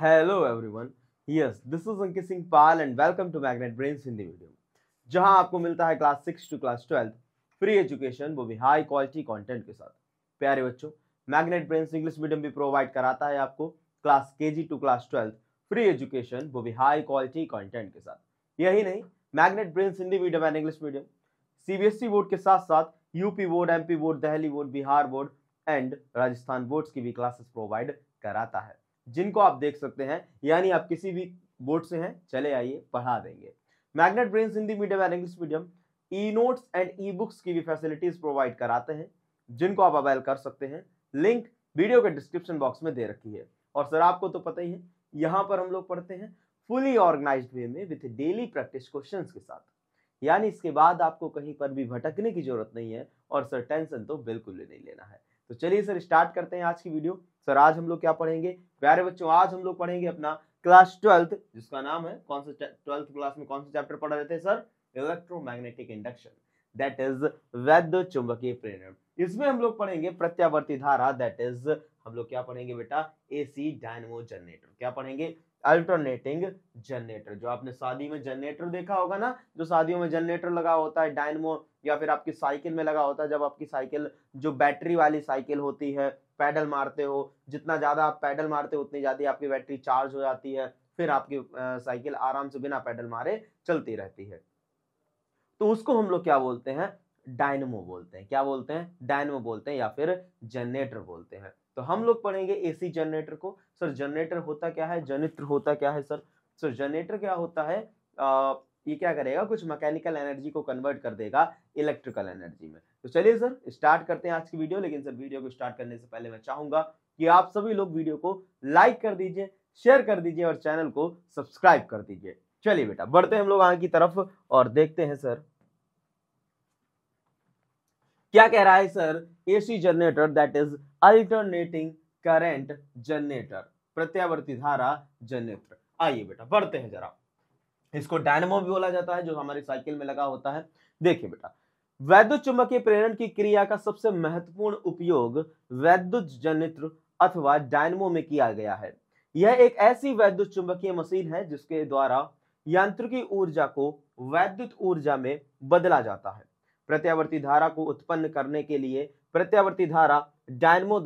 hello everyone yes this is Ankit Singh Pal and welcome to magnet brains Hindi medium जहां आपको मिलता है class six to class twelfth free education वो भी हाई क्वालिटी कंटेंट के साथ प्यारे बच्चों मैग्नेट ब्रेन्स इंग्लिश मीडियम भी प्रोवाइड कराता है आपको class K G to class twelfth free education वो भी हाई क्वालिटी कॉन्टेंट के साथ यही नहीं magnet brains Hindi medium and English medium CBSE board के साथ साथ UP board MP board Delhi board Bihar board and Rajasthan boards की भी क्लासेस प्रोवाइड कराता है जिनको आप देख सकते हैं यानी आप किसी भी बोर्ड से हैं चले आइए पढ़ा देंगे magnet brain Hindi medium and English medium e notes and e books की भी फैसिलिटीज प्रोवाइड कराते हैं जिनको आप अवेल कर सकते हैं लिंक वीडियो के डिस्क्रिप्शन बॉक्स में दे रखी है और सर आपको तो पता ही है यहाँ पर हम लोग पढ़ते हैं फुली ऑर्गेनाइज वे में विथ डेली प्रैक्टिस क्वेश्चन के साथ यानी इसके बाद आपको कहीं पर भी भटकने की जरूरत नहीं है और सर टेंशन तो बिल्कुल भी नहीं लेना है तो चलिए सर स्टार्ट करते हैं आज की वीडियो सर आज हम लोग क्या पढ़ेंगे प्यारे बच्चों आज हम लोग पढ़ेंगे अपना क्लास ट्वेल्थ जिसका नाम है कौन सा ट्वेल्थ क्लास में कौन सा चैप्टर पढ़ा जाते हैं sir electromagnetic induction that is वैद्य चुंबकीय प्रेरण इसमें हम लोग पढ़ेंगे प्रत्यावर्ती धारा दैट इज हम लोग क्या पढ़ेंगे बेटा एसी डायनमो जनरेटर क्या पढ़ेंगे अल्टरनेटिंग जनरेटर जो आपने शादी में जनरेटर देखा होगा ना जो शादियों में जनरेटर लगा होता है डायनमो या फिर आपकी साइकिल में लगा होता है जब आपकी साइकिल जो बैटरी वाली साइकिल होती है पैडल मारते हो जितना ज़्यादा आप पैडल मारते हो उतनी ज़्यादा आपकी बैटरी चार्ज हो जाती है फिर आपकी साइकिल आराम से बिना पैडल मारे चलती रहती है तो उसको हम लोग क्या बोलते हैं डायनमो बोलते हैं क्या बोलते हैं डायनमो बोलते हैं या फिर जनरेटर बोलते हैं तो हम लोग पढ़ेंगे एसी जनरेटर को सर जनरेटर होता क्या है जनित्र होता क्या है सर सर जनरेटर क्या होता है आ, ये क्या करेगा कुछ मैकेनिकल एनर्जी को कन्वर्ट कर देगा इलेक्ट्रिकल एनर्जी में तो चलिए सर स्टार्ट करते हैं आज की वीडियो लेकिन सर वीडियो को स्टार्ट करने से पहले मैं चाहूंगा कि आप सभी लोग वीडियो को लाइक कर दीजिए शेयर कर दीजिए और चैनल को सब्सक्राइब कर दीजिए चलिए बेटा बढ़ते हैं हम लोग आगे की तरफ और देखते हैं सर क्या कह रहा है sir AC generator that is alternating current generator प्रत्यावर्ती धारा जनरेटर आइए बेटा बढ़ते हैं जरा इसको डायनमो भी बोला जाता है जो हमारे साइकिल में लगा होता है देखिए बेटा वैद्युत चुंबकीय प्रेरण की क्रिया का सबसे महत्वपूर्ण उपयोग वैद्युत जनित्र अथवा डायनमो में किया गया है यह एक ऐसी वैद्युत चुंबकीय मशीन है जिसके द्वारा यांत्रिकी ऊर्जा को वैद्युत ऊर्जा में बदला जाता है प्रत्यावर्ती धारा को उत्पन्न करने के लिए प्रत्यावर्ती धारा डायनमो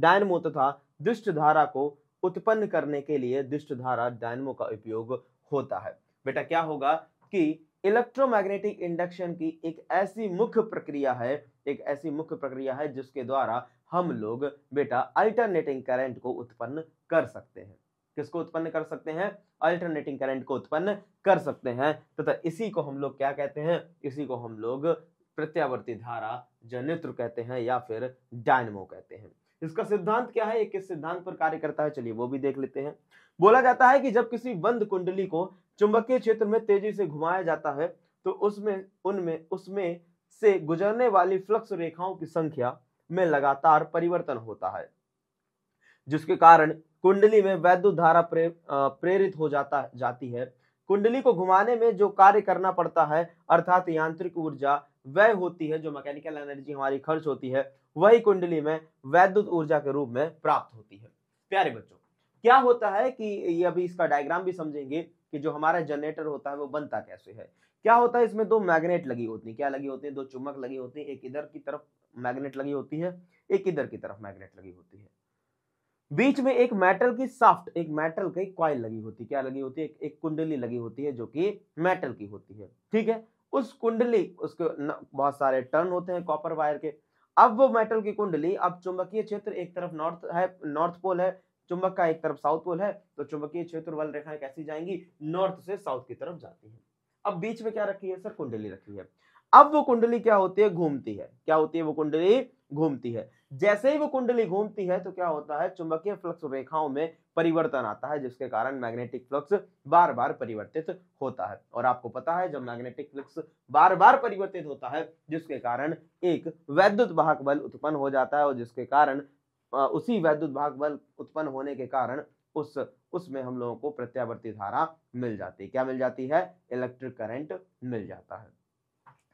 डायनमो तथा दुष्ट धारा को उत्पन्न करने के लिए दुष्ट धारा डायनमो का उपयोग होता है बेटा क्या होगा कि इलेक्ट्रोमैग्नेटिक इंडक्शन की एक ऐसी मुख्य प्रक्रिया है एक ऐसी मुख्य प्रक्रिया है जिसके द्वारा हम लोग बेटा अल्टरनेटिंग करंट को उत्पन्न कर सकते हैं किसको उत्पन्न कर सकते हैं अल्टरनेटिंग करंट को उत्पन्न कर सकते हैं तथा तो इसी को हम लोग क्या कहते हैं इसी को हम लोग प्रत्यावर्ती धारा जनित्र कहते हैं या फिर डायनमो कहते हैं इसका सिद्धांत क्या है ये किस सिद्धांत पर कार्य करता है चलिए वो भी देख लेते हैं बोला जाता है कि जब किसी बंद कुंडली को चुंबकीय क्षेत्र में तेजी से घुमाया जाता है तो उसमें उनमें उसमें से गुजरने वाली फ्लक्स रेखाओं की संख्या में लगातार परिवर्तन होता है जिसके कारण कुंडली में वैद्युत धारा प्रे, प्रेरित हो जाता जाती है कुंडली को घुमाने में जो कार्य करना पड़ता है अर्थात यांत्रिक ऊर्जा व्यय होती है जो मैकेनिकल एनर्जी हमारी खर्च होती है वही कुंडली में वैद्युत ऊर्जा के रूप में प्राप्त होती है प्यारे बच्चों क्या होता है कि ये अभी इसका डायग्राम भी समझेंगे कि जो हमारा जनरेटर होता है वो बनता कैसे है क्या होता है इसमें दो मैग्नेट लगी होती है क्या लगी होती है दो चुम्बक लगी होती है एक इधर की तरफ मैग्नेट लगी होती है एक इधर की तरफ मैग्नेट लगी होती है बीच में एक मेटल की साफ्ट एक मेटल की क्वाइल लगी होती है क्या लगी होती है एक कुंडली लगी होती है जो कि मेटल की होती है ठीक है उस कुंडली उसके बहुत सारे टर्न होते हैं कॉपर वायर के अब वो मेटल की कुंडली अब चुंबकीय क्षेत्र एक तरफ नॉर्थ है नॉर्थ पोल है चुंबक का एक तरफ साउथ पोल है तो चुंबकीय क्षेत्र वाली रेखाएं कैसी जाएंगी नॉर्थ से साउथ की तरफ जाती है अब बीच में क्या रखी है सर कुंडली रखी है अब वो कुंडली क्या होती है घूमती है क्या होती है वो कुंडली घूमती है जैसे ही वो कुंडली घूमती है तो क्या होता है चुंबकीय फ्लक्स रेखाओं में परिवर्तन आता है जिसके कारण मैग्नेटिक फ्लक्स बार बार परिवर्तित होता है और आपको पता है जब मैग्नेटिक फ्लक्स बार बार परिवर्तित होता है जिसके कारण एक वैद्युत भाग बल उत्पन्न हो जाता है और जिसके कारण उसी वैद्युत भाग बल उत्पन्न होने के कारण उस उसमें हम लोगों को प्रत्यावर्ती धारा मिल जाती है क्या मिल जाती है इलेक्ट्रिक करंट मिल जाता है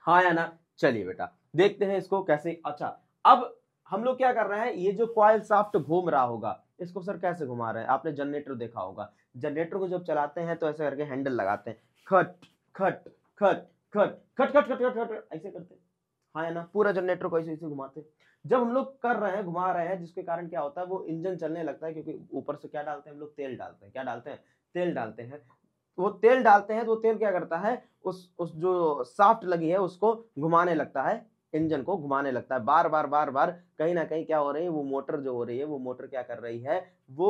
हाँ या ना चलिए बेटा देखते हैं इसको कैसे अच्छा अब हम लोग क्या कर रहे हैं ये जो कॉयल साफ्ट घूम रहा होगा इसको सर कैसे घुमा रहे हैं आपने जनरेटर देखा होगा जनरेटर को जब चलाते हैं तो ऐसे करके हैंडल लगाते हैं खट खट खट खट खट खट खट खट खट ऐसे करते हैं हाँ या ना पूरा जनरेटर को ऐसे ऐसे घुमाते जब हम लोग कर रहे हैं घुमा रहे हैं जिसके कारण क्या होता है वो इंजन चलने लगता है क्योंकि ऊपर से क्या डालते हैं हम लोग तेल डालते हैं क्या डालते हैं तेल डालते हैं वो तेल डालते हैं तो वो तेल क्या करता है उस उस जो साफ्ट लगी है उसको घुमाने लगता है इंजन को घुमाने लगता है बार बार बार बार कहीं ना कहीं क्या हो रही है वो मोटर जो हो रही है वो मोटर क्या कर रही है वो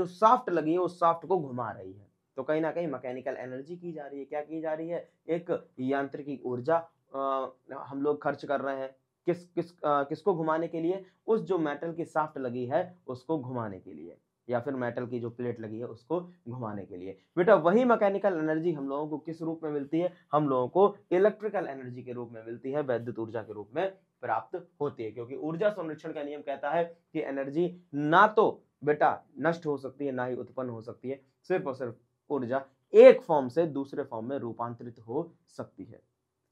जो सॉफ्ट लगी है उस सॉफ्ट को घुमा रही है तो कहीं ना कहीं मैकेनिकल एनर्जी की जा रही है क्या की जा रही है एक यांत्रिकी ऊर्जा हम लोग खर्च कर रहे हैं किस किस आ, किसको घुमाने के लिए उस जो मेटल की साफ्ट लगी है उसको घुमाने के लिए या फिर मेटल की जो प्लेट लगी है उसको घुमाने के लिए बेटा वही मैकेनिकल एनर्जी हम लोगों को किस रूप में मिलती है हम लोगों को इलेक्ट्रिकल एनर्जी के रूप में मिलती है वैद्युत ऊर्जा के रूप में प्राप्त होती है क्योंकि ऊर्जा संरक्षण का नियम कहता है कि एनर्जी ना तो बेटा नष्ट हो सकती है ना ही उत्पन्न हो सकती है सिर्फ और सिर्फ ऊर्जा एक फॉर्म से दूसरे फॉर्म में रूपांतरित हो सकती है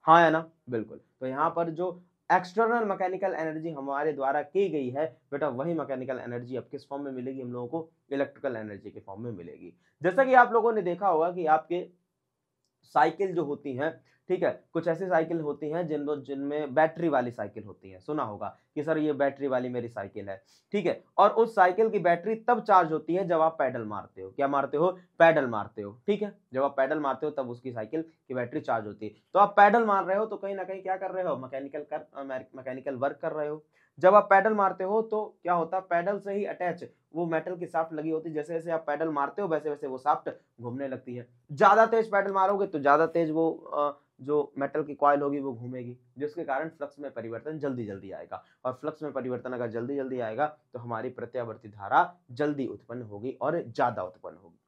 हाँ या ना बिल्कुल तो यहाँ पर जो एक्सटर्नल मैकेनिकल एनर्जी हमारे द्वारा की गई है बेटा वही मैकेनिकल एनर्जी अब किस फॉर्म में मिलेगी हम लोगों को इलेक्ट्रिकल एनर्जी के फॉर्म में मिलेगी जैसा कि आप लोगों ने देखा होगा कि आपके साइकिल जो होती हैं ठीक है कुछ ऐसी साइकिल होती हैं जिन जिनमें बैटरी वाली साइकिल होती है सुना होगा कि सर ये बैटरी वाली मेरी साइकिल है ठीक है और उस साइकिल की बैटरी तब चार्ज होती है जब आप पैडल मारते हो क्या मारते हो पैडल मारते हो ठीक है जब आप पैडल मारते हो तब उसकी साइकिल की बैटरी चार्ज होती है तो आप पैडल मार रहे हो तो कहीं ना कहीं क्या कर रहे हो मैकेनिकल कर मैकेनिकल वर्क कर रहे हो जब आप पैडल मारते हो तो क्या होता है पैडल से ही अटैच वो मेटल की साफ्ट लगी होती है जैसे जैसे आप पैडल मारते हो वैसे वैसे वो साफ्ट घूमने लगती है ज़्यादा तेज पैडल मारोगे तो ज़्यादा तेज वो जो मेटल की कॉयल होगी वो घूमेगी जिसके कारण फ्लक्स में परिवर्तन जल्दी जल्दी आएगा और फ्लक्स में परिवर्तन अगर जल्दी जल्दी आएगा तो हमारी प्रत्यावर्ती धारा जल्दी उत्पन्न होगी और ज़्यादा उत्पन्न होगी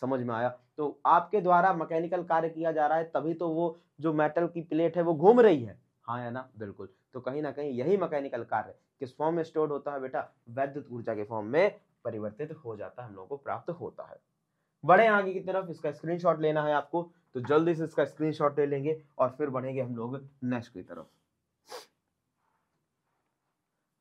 समझ में आया तो आपके द्वारा मैकेनिकल कार्य किया जा रहा है तभी तो वो जो मेटल की प्लेट है वो घूम रही है हाँ या ना बिल्कुल तो कहीं ना कहीं यही मैकेनिकल कार्य किस फॉर्म में स्टोर होता है बेटा वैद्युत ऊर्जा के फॉर्म में परिवर्तित हो जाता है हम लोगों को प्राप्त होता है बड़े आगे की तरफ इसका स्क्रीनशॉट लेना है आपको तो जल्दी से इसका स्क्रीनशॉट ले लेंगे और फिर बढ़ेंगे हम लोग नेक्स्ट की तरफ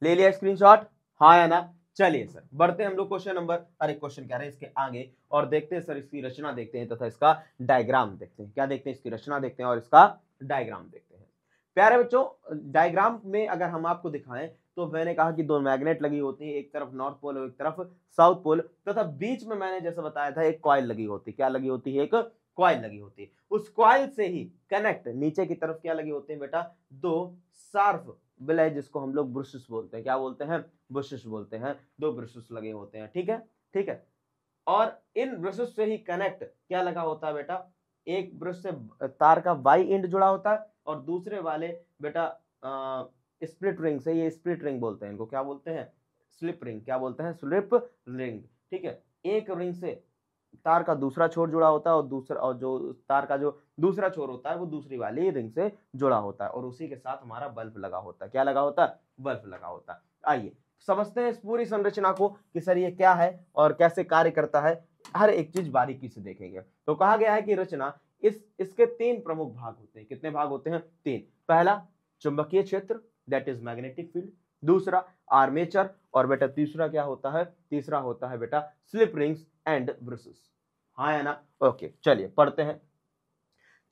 ले लिया स्क्रीनशॉट हाँ या ना चलिए सर बढ़ते हैं हम लोग क्वेश्चन नंबर अरे क्वेश्चन कह रहे हैं इसके आगे और देखते हैं सर इसकी रचना देखते हैं तथा इसका डायग्राम देखते हैं क्या देखते हैं इसकी रचना देखते हैं और इसका डायग्राम देखते हैं प्यारे बच्चों डायग्राम में अगर हम आपको दिखाएं तो मैंने कहा कि दो मैग्नेट लगी होती है एक तरफ नॉर्थ पोल और एक तरफ साउथ पोल तथा बीच में मैंने जैसे बताया था एक कॉयल लगी होती क्या लगी होती है एक क्वाइल लगी होती है उस क्वाइल से ही कनेक्ट नीचे की तरफ क्या लगे होते हैं बेटा दो सार्फ बिलय जिसको हम लोग ब्रशिस बोलते हैं क्या बोलते हैं ब्रशिस बोलते हैं दो ब्रशिस लगे होते हैं ठीक है ठीक है और इन ब्रशिस से ही कनेक्ट क्या लगा होता है बेटा एक ब्रश से तार का वाई एंड जुड़ा होता है और दूसरे वाले बेटा स्प्लिट रिंग से ये स्प्लिट रिंग बोलते हैं इनको क्या बोलते हैं स्लिप रिंग क्या बोलते हैं स्लिप रिंग ठीक है एक रिंग से तार का दूसरा छोर जुड़ा होता है और दूसरा और जो तार का जो दूसरा छोर होता है वो दूसरी वाली रिंग से जुड़ा होता है और उसी के साथ हमारा बल्ब लगा होता है क्या लगा होता है बल्ब लगा होता है आइए समझते हैं इस पूरी संरचना को कि सर ये क्या है और कैसे कार्य करता है हर एक चीज बारीकी से देखेंगे तो कहा गया है कि रचना इस इसके तीन प्रमुख भाग होते हैं कितने भाग होते हैं तीन पहला चुंबकीय क्षेत्र दैट इज मैग्नेटिक फील्ड दूसरा आर्मेचर और बेटा तीसरा क्या होता है तीसरा होता है बेटा स्लिप रिंग्स एंड ब्रशेस हाँ या ना ओके चलिए पढ़ते हैं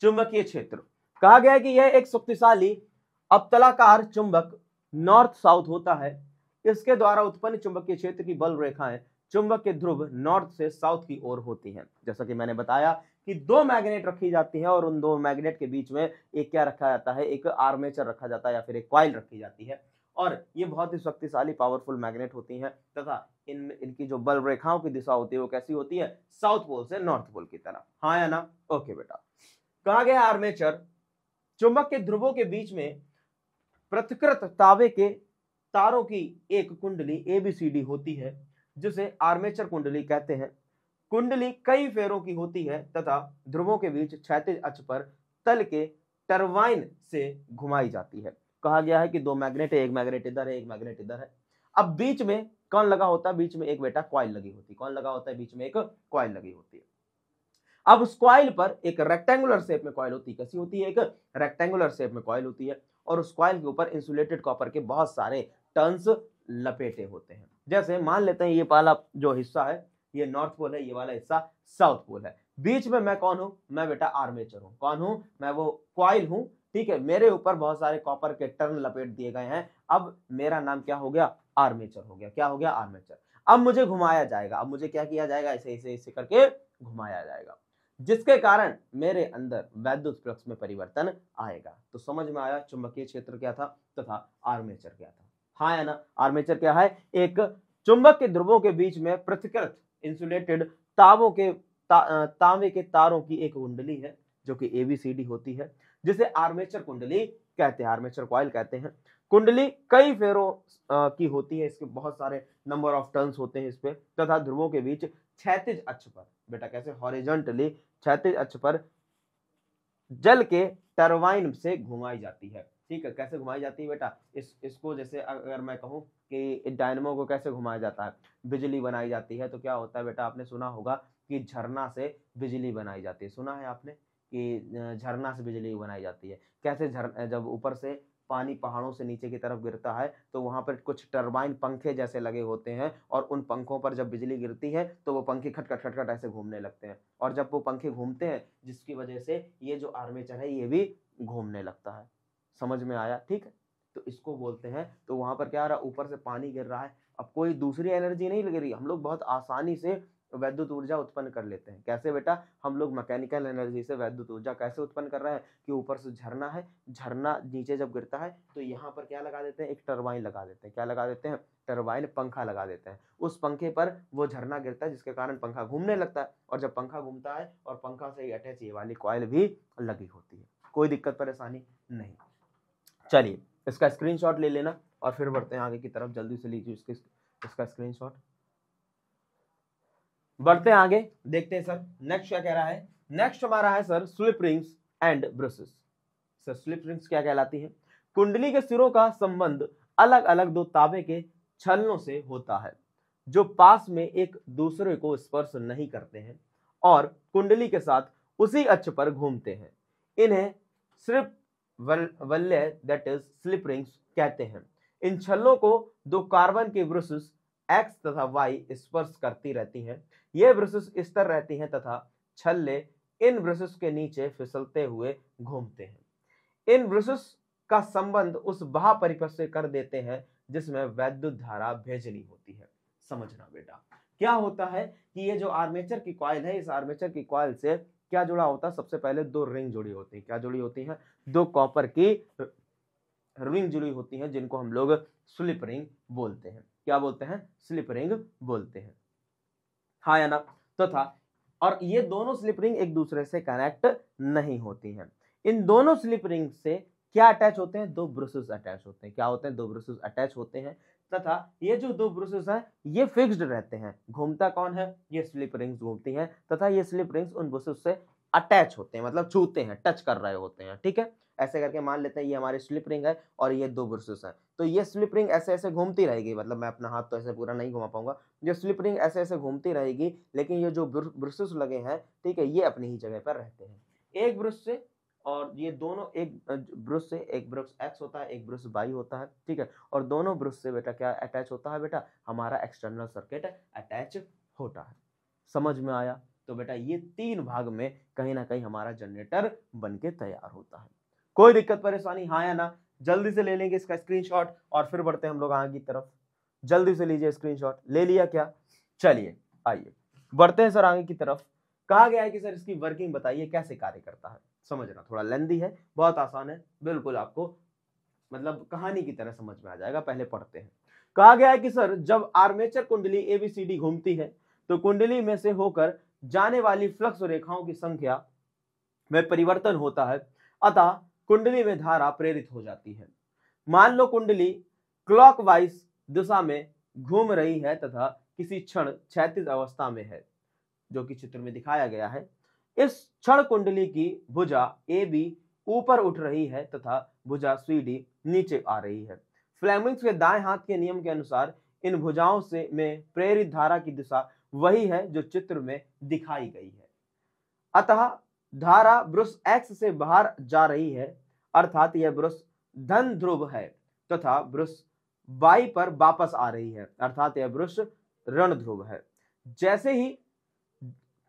चुंबकीय क्षेत्र कहा गया है कि यह एक शक्तिशाली अबतलाकार चुंबक नॉर्थ साउथ होता है इसके द्वारा उत्पन्न चुंबकीय क्षेत्र की बल रेखाएं चुंबक के ध्रुव नॉर्थ से साउथ की ओर होती हैं जैसा कि मैंने बताया कि दो मैग्नेट रखी जाती है और उन दो मैग्नेट के बीच में एक क्या रखा जाता है एक आर्मेचर रखा जाता है या फिर एक क्वाइल रखी जाती है और ये बहुत ही शक्तिशाली पावरफुल मैग्नेट होती हैं तथा इन इनकी जो बल रेखाओं की दिशा होती है वो कैसी होती है साउथ पोल से नॉर्थ पोल की तरफ हाँ या ना ओके बेटा कहा गया आर्मेचर चुंबक के ध्रुवों के बीच में पृथकृत तावे के तारों की एक कुंडली एबीसीडी होती है जिसे आर्मेचर कुंडली कहते हैं कुंडली कई फेरों की होती है तथा ध्रुवों के बीच क्षैतिज अक्ष पर तल के टरवाइन से घुमाई जाती है कहा गया है कि दो मैग्नेट है एक मैग्नेट इधर है एक मैग्नेट इधर है अब बीच में कौन लगा होता है बीच में एक बेटा क्वाइल लगी होती है कौन लगा होता है बीच में एक क्वाइल लगी होती है अब उस क्वाइल पर एक रेक्टेंगुलर शेप में क्वाइल होती है कैसी होती है एक रेक्टेंगुलर शेप में क्वाइल होती है और उस क्वाइल के ऊपर इंसुलेटेड कॉपर के बहुत सारे टर्न्स लपेटे होते हैं जैसे मान लेते हैं ये वाला जो हिस्सा है ये नॉर्थ पोल है ये वाला हिस्सा साउथ पोल है बीच में मैं कौन हूँ मैं बेटा आर्मेचर हूँ कौन हूँ मैं वो क्वाइल हूँ ठीक है मेरे ऊपर बहुत सारे कॉपर के टर्न लपेट दिए गए हैं अब मेरा नाम क्या हो गया आर्मेचर हो गया क्या हो गया आर्मेचर अब मुझे घुमाया जाएगा अब मुझे क्या किया जाएगा इसे इसे इसे करके घुमाया जाएगा जिसके कारण मेरे अंदर वैद्युत फ्लक्स में परिवर्तन आएगा तो समझ में आया चुंबकीय क्षेत्र क्या था तथा तो आर्मेचर क्या था हाँ या ना आर्मेचर क्या है एक चुंबक के ध्रुवों के बीच में पृथकृत इंसुलेटेड तावों के ता, तांबे के तारों की एक कुंडली है जो कि एबीसीडी होती है जिसे आर्मेचर कुंडली कहते हैं आर्मेचर कॉयल कहते हैं कुंडली कई फेरों की होती है इसके बहुत सारे नंबर ऑफ टर्न्स होते हैं इस पे तथा ध्रुवों के बीच क्षैतिज अक्ष पर बेटा कैसे हॉरिजेंटली क्षैतिज अक्ष पर जल के टरवाइन से घुमाई जाती है ठीक है कैसे घुमाई जाती है बेटा इस इसको जैसे अगर मैं कहूँ कि डायनमो को कैसे घुमाया जाता है बिजली बनाई जाती है तो क्या होता है बेटा आपने सुना होगा कि झरना से बिजली बनाई जाती है सुना है आपने कि झरना से बिजली बनाई जाती है कैसे झर जब ऊपर से पानी पहाड़ों से नीचे की तरफ गिरता है तो वहाँ पर कुछ टरबाइन पंखे जैसे लगे होते हैं और उन पंखों पर जब बिजली गिरती है तो वो पंखे खटखट खटखट ऐसे घूमने लगते हैं और जब वो पंखे घूमते हैं जिसकी वजह से ये जो आर्मेचर है ये भी घूमने लगता है समझ में आया ठीक है तो इसको बोलते हैं तो वहाँ पर क्या आ रहा है ऊपर से पानी गिर रहा है अब कोई दूसरी एनर्जी नहीं लग रही हम लोग बहुत आसानी से वैद्युत ऊर्जा उत्पन्न कर लेते हैं कैसे बेटा हम लोग मैकेनिकल एनर्जी से वैद्युत ऊर्जा कैसे उत्पन्न कर रहे हैं कि ऊपर से झरना है झरना नीचे जब गिरता है तो यहाँ पर क्या लगा देते हैं एक टरबाइन लगा देते हैं क्या लगा देते हैं टरबाइन पंखा लगा देते हैं उस पंखे पर वो झरना गिरता है जिसके कारण पंखा घूमने लगता है और जब पंखा घूमता है और पंखा से अटैच ये वाली कॉयल भी लगी होती है कोई दिक्कत परेशानी नहीं चलिए इसका स्क्रीनशॉट ले लेना और फिर बढ़ते हैं आगे की तरफ जल्दी से लीजिए इसके इसका स्क्रीनशॉट बढ़ते हैं आगे देखते हैं सर नेक्स्ट क्या कह रहा है नेक्स्ट हमारा है sir slip rings and brushes sir slip rings क्या कहलाती है कुंडली के सिरों का संबंध अलग अलग दो ताबे के छलनों से होता है जो पास में एक दूसरे को स्पर्श नहीं करते हैं और कुंडली के साथ उसी अक्ष पर घूमते हैं इन्हें सिर्फ वल्ले दैट इज स्लिप रिंग्स कहते हैं इन छलों को दो कार्बन के ब्रशेस एक्स तथा वाई स्पर्श करती रहती हैं ये ब्रुसेस स्तर रहती हैं तथा छल्ले इन ब्रुसेस के नीचे फिसलते हुए घूमते हैं इन ब्रुसेस का संबंध उस बाह परिपथ से कर देते हैं जिसमें वैद्युत धारा भेजनी होती है समझना बेटा क्या होता है कि ये जो आर्मेचर की कॉयल है इस आर्मेचर की कॉयल से क्या जुड़ा होता है सबसे पहले दो रिंग जुड़ी होती है क्या जुड़ी होती है दो कॉपर की रिंग जुड़ी होती है जिनको हम लोग स्लिप रिंग बोलते हैं क्या बोलते हैं स्लिप रिंग बोलते हैं हा या ना तो था और ये दोनों स्लिप रिंग एक दूसरे से कनेक्ट नहीं होती हैं इन दोनों स्लिप रिंग से क्या अटैच होते हैं दो ब्रशेस अटैच होते हैं क्या होते हैं दो ब्रशेस अटैच होते हैं तथा ये जो दो ब्रशेस हैं ये फिक्स्ड रहते हैं घूमता कौन है ये स्लिप रिंग्स घूमती हैं तथा ये स्लिप रिंग्स उन ब्रशेस से अटैच होते हैं मतलब छूते हैं टच कर रहे होते हैं ठीक है ऐसे करके मान लेते हैं ये हमारी स्लिप रिंग है और ये दो ब्रशेस हैं तो ये स्लिप रिंग ऐसे ऐसे घूमती रहेगी मतलब मैं अपना हाथ तो ऐसे पूरा नहीं घुमा पाऊंगा जो स्लिप रिंग ऐसे ऐसे घूमती रहेगी लेकिन ये जो ब्रशेस लगे हैं ठीक है ये अपनी ही जगह पर रहते हैं एक ब्रश से और ये दोनों एक ब्रश से एक ब्रश एक्स होता है एक ब्रश वाई होता है ठीक है और दोनों ब्रश से बेटा क्या अटैच होता है बेटा हमारा एक्सटर्नल सर्किट अटैच होता है समझ में आया तो बेटा ये तीन भाग में कहीं ना कहीं हमारा जनरेटर बन के तैयार होता है कोई दिक्कत परेशानी हाँ या ना जल्दी से ले लेंगे इसका स्क्रीनशॉट और फिर बढ़ते हैं हम लोग आगे की तरफ जल्दी से लीजिए स्क्रीनशॉट ले लिया क्या चलिए आइए बढ़ते हैं सर आगे की तरफ कहा गया है कि सर इसकी वर्किंग बताइए कैसे कार्य करता है समझना थोड़ा लेंदी है बहुत आसान है बिल्कुल आपको मतलब कहानी की तरह समझ में आ जाएगा पहले पढ़ते हैं कहा गया है कि सर जब आर्मेचर कुंडली एबीसीडी घूमती है तो कुंडली में से होकर जाने वाली फ्लक्स रेखाओं की संख्या में परिवर्तन होता है अतः कुंडली में धारा प्रेरित हो जाती है मान लो कुंडली क्लॉकवाइज दिशा में घूम रही है तथा किसी क्षण क्षैतिज अवस्था में है जो कि चित्र में दिखाया गया है इस क्षण कुंडली की भुजा ए बी ऊपर उठ रही है तथा भुजा सी डी नीचे आ रही है फ्लेमिंग्स के दाएं हाथ के नियम के अनुसार इन भुजाओं से में प्रेरित धारा की दिशा वही है जो चित्र में दिखाई गई है अतः धारा ब्रुश एक्स से बाहर जा रही है अर्थात यह ब्रुश धन ध्रुव है तथा तो ब्रुश बाई पर वापस आ रही है अर्थात यह ब्रुश ऋण ध्रुव है जैसे ही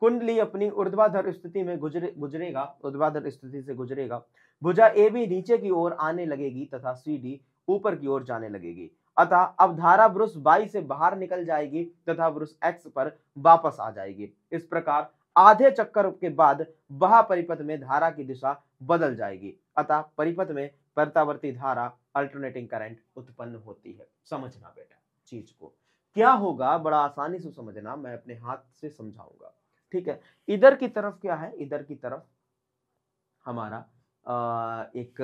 कुंडली अपनी ऊर्ध्वाधर स्थिति में गुजरे गुजरेगा ऊर्ध्वाधर स्थिति से गुजरेगा भुजा ए भी नीचे की ओर आने लगेगी तथा सी डी ऊपर की ओर जाने लगेगी अतः अब धारा वृष वाई से बाहर निकल जाएगी तथा वृष एक्स पर वापस आ जाएगी इस प्रकार आधे चक्कर के बाद वह परिपथ में धारा की दिशा बदल जाएगी अतः परिपथ में परतावर्ती धारा अल्टरनेटिंग करंट उत्पन्न होती है समझना बेटा चीज को क्या होगा बड़ा आसानी से समझना मैं अपने हाथ से समझाऊंगा ठीक है इधर की तरफ क्या है इधर की तरफ हमारा आ, एक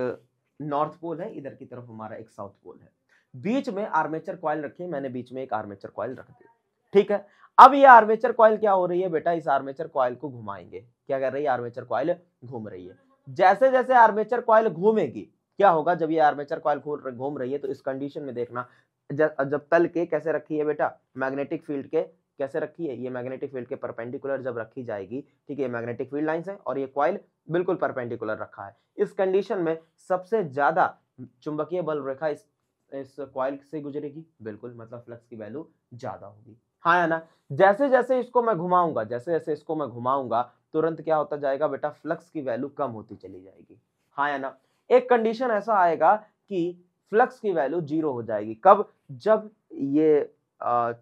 नॉर्थ पोल है इधर की तरफ हमारा एक साउथ पोल है बीच में आर्मेचर कॉयल रखी मैंने बीच में एक आर्मेचर कॉयल रख दी ठीक है अब ये आर्मेचर कॉयल क्या हो रही है बेटा इस आर्मेचर कॉयल को घुमाएंगे क्या कर रही है आर्मेचर कॉयल घूम रही है जैसे जैसे आर्मेचर कॉयल घूमेगी क्या होगा जब ये आर्मेचर कॉयल घूम रही है तो इस कंडीशन में देखना जब तल के कैसे रखी है बेटा मैग्नेटिक फील्ड के कैसे रखी है ये मैग्नेटिक फील्ड के परपेंडिकुलर जब रखी जाएगी ठीक है मैग्नेटिक फील्ड लाइन है और ये कॉयल बिल्कुल परपेंडिकुलर रखा है इस कंडीशन में सबसे ज्यादा चुंबकीय बल रेखा इस इस कॉयल से गुजरेगी बिल्कुल मतलब फ्लक्स की वैल्यू ज्यादा होगी हाँ या ना जैसे जैसे इसको मैं घुमाऊंगा जैसे जैसे इसको मैं घुमाऊंगा तुरंत क्या होता जाएगा बेटा फ्लक्स की वैल्यू कम होती चली जाएगी हाँ या ना एक कंडीशन ऐसा आएगा कि फ्लक्स की वैल्यू जीरो हो जाएगी कब जब ये आ,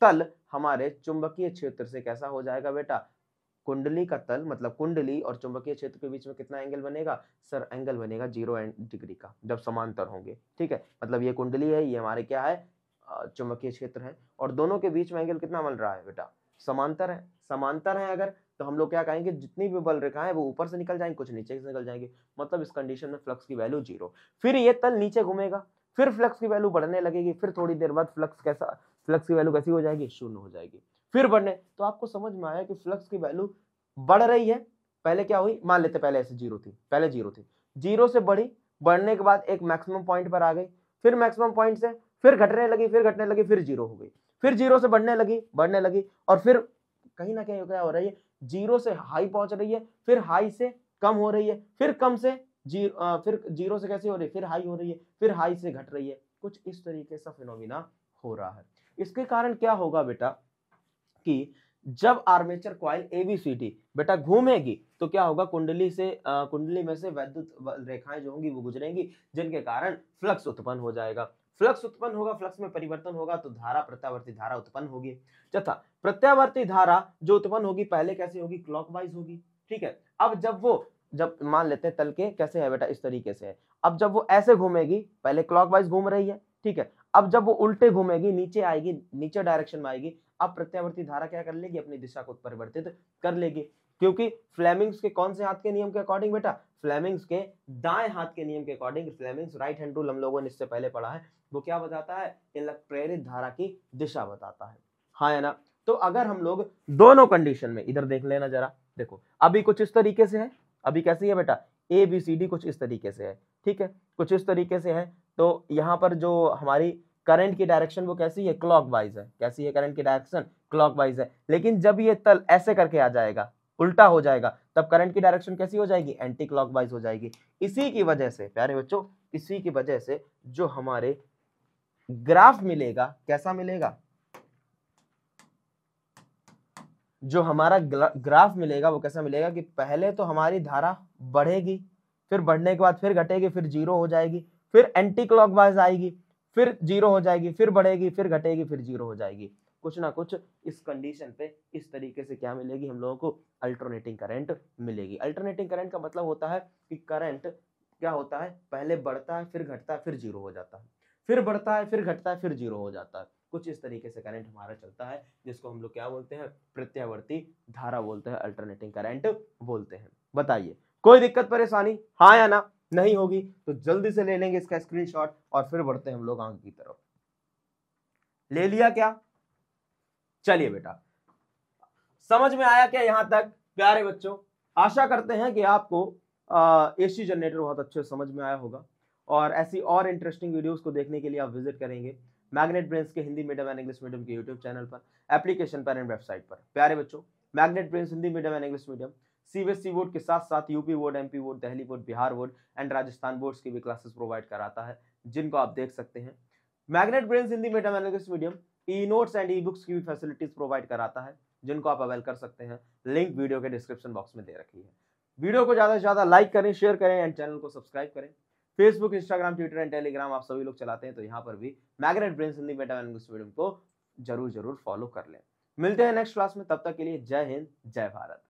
तल हमारे चुंबकीय क्षेत्र से कैसा हो जाएगा बेटा कुंडली का तल मतलब कुंडली और चुंबकीय क्षेत्र के बीच में कितना एंगल बनेगा सर एंगल बनेगा जीरो डिग्री का जब समांतर होंगे ठीक है मतलब ये कुंडली है ये हमारे क्या है चुंबकीय क्षेत्र है और दोनों के बीच में एंगल कितना बन रहा है बेटा समांतर है समांतर है अगर तो हम लोग क्या कहेंगे जितनी भी बल रेखा है वो ऊपर से निकल जाएंगे कुछ नीचे से निकल जाएंगे मतलब इस कंडीशन में फ्लक्स की वैल्यू जीरो फिर ये तल नीचे घूमेगा फिर फ्लक्स की वैल्यू बढ़ने लगेगी फिर थोड़ी देर बाद फ्लक्स कैसा फ्लक्स की वैल्यू कैसी हो जाएगी शून्य हो जाएगी फिर बढ़ने तो आपको समझ में आया कि फ्लक्स की वैल्यू बढ़ रही है पहले क्या हुई मान लेते पहले ऐसे जीरो थी पहले जीरो थी जीरो से बढ़ी बढ़ने के बाद एक मैक्सिमम पॉइंट पर आ गई फिर मैक्सिमम पॉइंट से फिर घटने लगी फिर घटने लगी फिर जीरो हो गई फिर जीरो से बढ़ने लगी बढ़ने लगी और फिर कहीं ना कहीं क्या हो रही है जीरो से हाई पहुंच रही है फिर हाई से कम हो रही है फिर कम से जीरो फिर जीरो से कैसे हो रही है फिर हाई हो रही है फिर हाई से घट रही है कुछ इस तरीके से फिनोमिना हो रहा है इसके कारण क्या होगा बेटा कि जब आर्मेचर कॉइल एबीसीडी बेटा घूमेगी तो क्या होगा कुंडली से आ, कुंडली में से वैद्युत रेखाएं जो होंगी वो गुजरेंगी जिनके कारण फ्लक्स उत्पन्न हो जाएगा फ्लक्स उत्पन्न होगा फ्लक्स में परिवर्तन होगा तो धारा प्रत्यावर्ती धारा उत्पन्न होगी तथा प्रत्यावर्ती धारा जो उत्पन्न होगी पहले कैसे होगी क्लॉकवाइज होगी ठीक है अब जब वो जब मान लेते हैं तल के कैसे है बेटा इस तरीके से है अब जब वो ऐसे घूमेगी पहले क्लॉकवाइज घूम रही है ठीक है अब जब वो उल्टे घूमेगी नीचे आएगी नीचे डायरेक्शन में आएगी अब प्रत्यावर्ती धारा क्या कर लेगी अपनी दिशा को परिवर्तित कर लेगी क्योंकि फ्लेमिंग्स के कौन से हाथ के नियम के अकॉर्डिंग बेटा फ्लेमिंग्स के दाएं हाथ के नियम के according Fleming's right hand rule हम लोगों ने इससे पहले पढ़ा है वो क्या बताता है प्रेरित धारा की दिशा बताता है हाँ है ना तो अगर हम लोग दोनों कंडीशन में इधर देख लेना जरा देखो अभी कुछ इस तरीके से है अभी कैसी है बेटा ए बी सी डी कुछ इस तरीके से है ठीक है कुछ इस तरीके से है तो यहाँ पर जो हमारी करंट की डायरेक्शन वो कैसी है क्लॉकवाइज है कैसी है करंट की डायरेक्शन क्लॉकवाइज है लेकिन जब ये तल ऐसे करके आ जाएगा उल्टा हो जाएगा तब करंट की डायरेक्शन कैसी हो जाएगी एंटी क्लॉकवाइज हो जाएगी इसी की वजह से प्यारे बच्चों इसी की वजह से जो हमारे ग्राफ मिलेगा कैसा मिलेगा जो हमारा ग्राफ मिलेगा वो कैसा मिलेगा कि पहले तो हमारी धारा बढ़ेगी फिर बढ़ने के बाद फिर घटेगी फिर जीरो हो जाएगी फिर एंटी क्लॉकवाइज आएगी फिर जीरो हो जाएगी फिर बढ़ेगी फिर घटेगी फिर जीरो हो जाएगी कुछ ना कुछ इस कंडीशन पे इस तरीके से क्या मिलेगी हम लोगों को अल्टरनेटिंग करंट मिलेगी अल्टरनेटिंग करंट का मतलब होता है कि करंट क्या होता है पहले बढ़ता है फिर घटता है फिर जीरो हो जाता है फिर बढ़ता है फिर घटता है फिर जीरो हो जाता है कुछ इस तरीके से करंट हमारा चलता है जिसको हम लोग क्या बोलते हैं प्रत्यावर्ती धारा बोलते हैं अल्टरनेटिंग करंट बोलते हैं बताइए कोई दिक्कत परेशानी हाँ या ना नहीं होगी तो जल्दी से ले लेंगे इसका स्क्रीनशॉट और फिर बढ़ते हैं हम लोग आंक की तरफ ले लिया क्या चलिए बेटा समझ में आया क्या यहां तक प्यारे बच्चों आशा करते हैं कि आपको ए सी जनरेटर बहुत अच्छे समझ में आया होगा और ऐसी और इंटरेस्टिंग वीडियोस को देखने के लिए आप विजिट करेंगे मैग्नेट ब्रेन्स के Hindi medium and English medium के यूट्यूब चैनल पर एप्लीकेशन पर एंड वेबसाइट पर प्यारे बच्चों magnet brains Hindi medium and English medium CBSE board e के साथ साथ UP board MP board Delhi board Bihar board and Rajasthan board की भी क्लासेस प्रोवाइड कराता है जिनको आप देख सकते हैं magnet brain Hindi meta analysis medium e notes and e books की भी फैसिलिटीज प्रोवाइड कराता है जिनको आप अवेल कर सकते हैं लिंक वीडियो के डिस्क्रिप्शन बॉक्स में दे रखी है वीडियो को ज़्यादा से ज़्यादा लाइक करें शेयर करें एंड चैनल को सब्सक्राइब करें Facebook Instagram Twitter and Telegram आप सभी लोग चलाते हैं तो यहाँ पर भी magnet brain Hindi meta analysis medium को जरूर जरूर फॉलो कर लें मिलते हैं नेक्स्ट क्लास में तब तक के लिए जय हिंद जय भारत